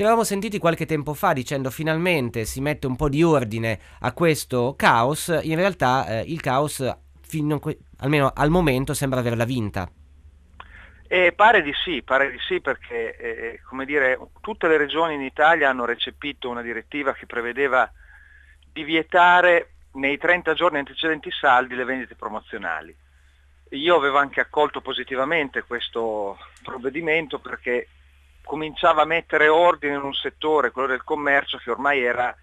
Ce l'avevamo sentiti qualche tempo fa dicendo finalmente si mette un po' di ordine a questo caos, in realtà eh, il caos que- almeno al momento sembra averla vinta. Eh, pare di sì, pare di sì perché eh, come dire, tutte le regioni in Italia hanno recepito una direttiva che prevedeva di vietare nei 30 giorni antecedenti saldi le vendite promozionali. Io avevo anche accolto positivamente questo provvedimento perché cominciava a mettere ordine in un settore, quello del commercio, che ormai era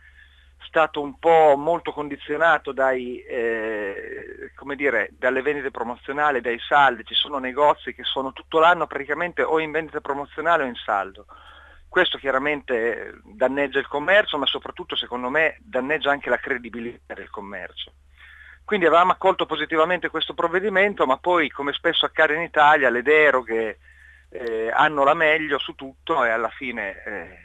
stato un po' molto condizionato dai, eh, dire, dalle vendite promozionali, dai saldi, ci sono negozi che sono tutto l'anno praticamente o in vendita promozionale o in saldo. Questo chiaramente danneggia il commercio, ma soprattutto secondo me danneggia anche la credibilità del commercio. Quindi avevamo accolto positivamente questo provvedimento, ma poi come spesso accade in Italia le deroghe, eh, hanno la meglio su tutto e alla fine eh,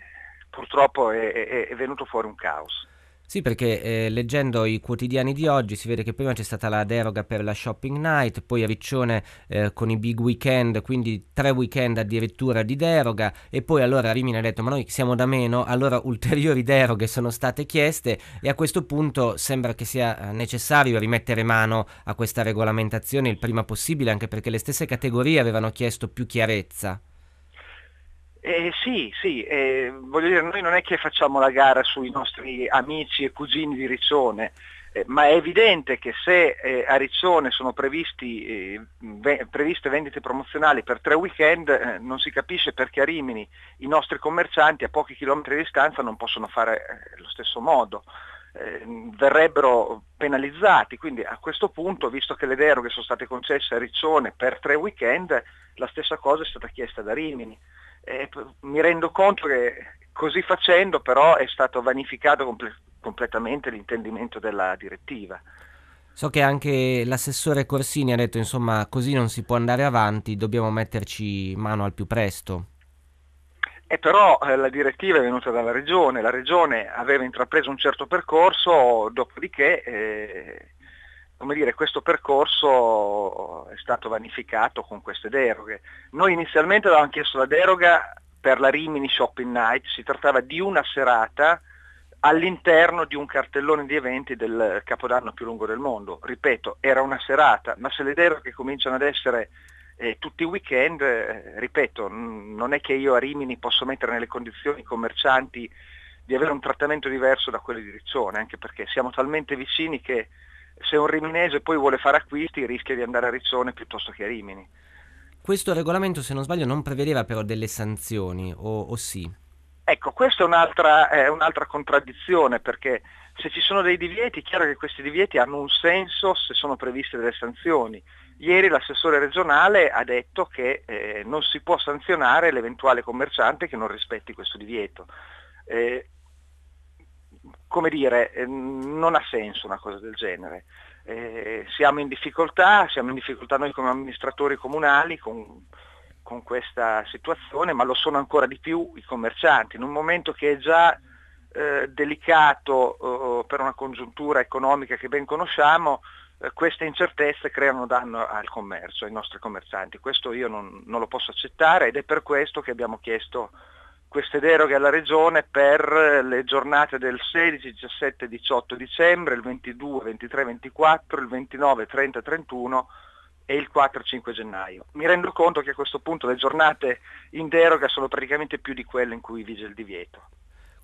purtroppo è, è, è venuto fuori un caos. Sì, perché eh, leggendo i quotidiani di oggi si vede che prima c'è stata la deroga per la shopping night, poi a Riccione eh, con i big weekend, quindi tre weekend addirittura di deroga e poi allora Rimini ha detto ma noi siamo da meno, allora ulteriori deroghe sono state chieste e a questo punto sembra che sia eh, necessario rimettere mano a questa regolamentazione il prima possibile anche perché le stesse categorie avevano chiesto più chiarezza. Eh, sì, sì, eh, voglio dire, noi non è che facciamo la gara sui nostri amici e cugini di Riccione, eh, ma è evidente che se eh, a Riccione sono previsti, eh, ve- previste vendite promozionali per tre weekend, eh, non si capisce perché a Rimini i nostri commercianti a pochi chilometri di distanza non possono fare lo stesso modo. verrebbero penalizzati, quindi a questo punto, visto che le deroghe sono state concesse a Riccione per tre weekend, la stessa cosa è stata chiesta da Rimini eh, mi rendo conto che così facendo però è stato vanificato comple- completamente l'intendimento della direttiva. So che anche l'assessore Corsini ha detto insomma così non si può andare avanti, dobbiamo metterci mano al più presto. E eh, però eh, la direttiva è venuta dalla regione, la regione aveva intrapreso un certo percorso, dopodiché eh, come dire, questo percorso è stato vanificato con queste deroghe. Noi inizialmente avevamo chiesto la deroga per la Rimini Shopping Night, si trattava di una serata all'interno di un cartellone di eventi del capodanno più lungo del mondo. Ripeto, era una serata, ma se le deroghe cominciano ad essere eh, tutti i weekend, eh, ripeto, n- non è che io a Rimini posso mettere nelle condizioni i commercianti di avere un trattamento diverso da quelli di Riccione, anche perché siamo talmente vicini che se un riminese poi vuole fare acquisti rischia di andare a Rizzone piuttosto che a Rimini. Questo regolamento, se non sbaglio, non prevedeva però delle sanzioni, o, o sì? Ecco, questa è un'altra, eh, un'altra, contraddizione perché se ci sono dei divieti è chiaro che questi divieti hanno un senso se sono previste delle sanzioni. Ieri l'assessore regionale ha detto che eh, non si può sanzionare l'eventuale commerciante che non rispetti questo divieto. Eh, come dire, eh, non ha senso una cosa del genere. Eh, siamo in difficoltà, siamo in difficoltà noi come amministratori comunali con, con, questa situazione, ma lo sono ancora di più i commercianti, in un momento che è già eh, delicato eh, per una congiuntura economica che ben conosciamo, eh, queste incertezze creano danno al commercio, ai nostri commercianti. Questo io non, non, lo posso accettare ed è per questo che abbiamo chiesto queste deroghe alla regione per le giornate del 16, 17, 18 dicembre, il 22, 23, 24, il 29, 30, 31 e il 4-5 gennaio. Mi rendo conto che a questo punto le giornate in deroga sono praticamente più di quelle in cui vige il divieto.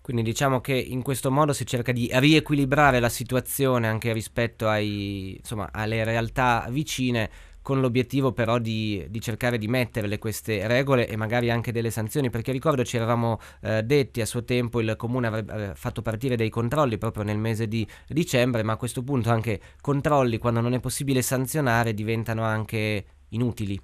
Quindi diciamo che in questo modo si cerca di riequilibrare la situazione anche rispetto ai, insomma, alle realtà vicine con l'obiettivo però di, di cercare di metterle queste regole e magari anche delle sanzioni, perché ricordo ci eravamo eh, detti a suo tempo il comune avrebbe eh, fatto partire dei controlli proprio nel mese di dicembre, ma a questo punto anche controlli quando non è possibile sanzionare diventano anche inutili.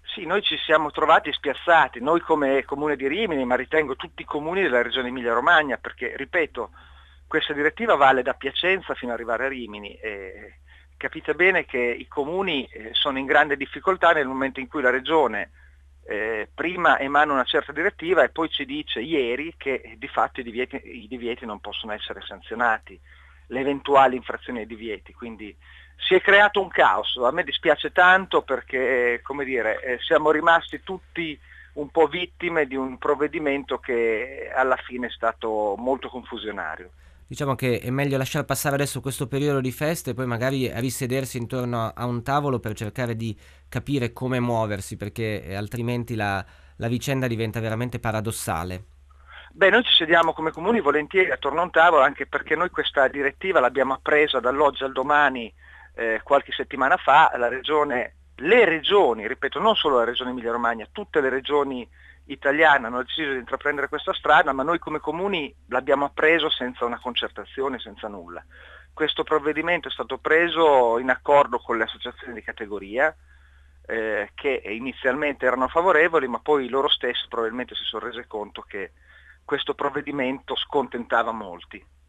Sì, noi ci siamo trovati spiazzati, noi come comune di Rimini, ma ritengo tutti i comuni della regione Emilia-Romagna, perché ripeto, questa direttiva vale da Piacenza fino ad arrivare a Rimini e capite bene che i comuni eh, sono in grande difficoltà nel momento in cui la regione eh, prima emana una certa direttiva e poi ci dice ieri che eh, di fatto i divieti, i divieti non possono essere sanzionati, le eventuali infrazioni ai divieti. Quindi si è creato un caos, a me dispiace tanto perché eh, come dire, siamo rimasti tutti un po' vittime di un provvedimento che alla fine è stato molto confusionario diciamo che è meglio lasciare passare adesso questo periodo di feste e poi magari risedersi intorno a, un tavolo per cercare di capire come muoversi, perché eh, altrimenti la, la vicenda diventa veramente paradossale. Beh, noi ci sediamo come comuni volentieri attorno a un tavolo anche perché noi questa direttiva l'abbiamo appresa dall'oggi al domani eh, qualche settimana fa, la regione le regioni, ripeto non solo la regione Emilia Romagna, tutte le regioni italiane hanno deciso di intraprendere questa strada, ma noi come comuni l'abbiamo appreso senza una concertazione, senza nulla. Questo provvedimento è stato preso in accordo con le associazioni di categoria, eh, che inizialmente erano favorevoli, ma poi loro stessi probabilmente si sono rese conto che questo provvedimento scontentava molti.